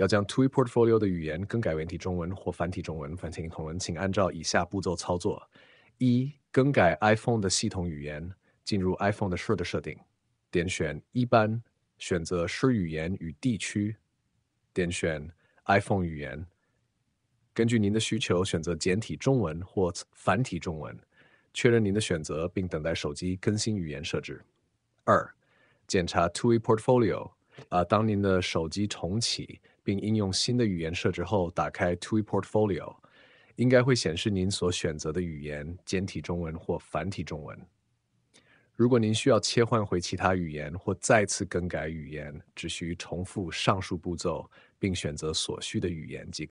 要将 Two Portfolio 的语言更改为体中文或繁体中文（繁体同文），请按照以下步骤操作：一、更改 iPhone 的系统语言，进入 iPhone 的“设”的设定，点选“一般”，选择“ Sure 语言与地区”，点选 “iPhone 语言”，根据您的需求选择简体中文或繁体中文，确认您的选择并等待手机更新语言设置。二、检查 Two Portfolio，啊，当您的手机重启。并应用新的语言设置后，打开 Two Portfolio，应该会显示您所选择的语言（简体中文或繁体中文）。如果您需要切换回其他语言或再次更改语言，只需重复上述步骤，并选择所需的语言即可。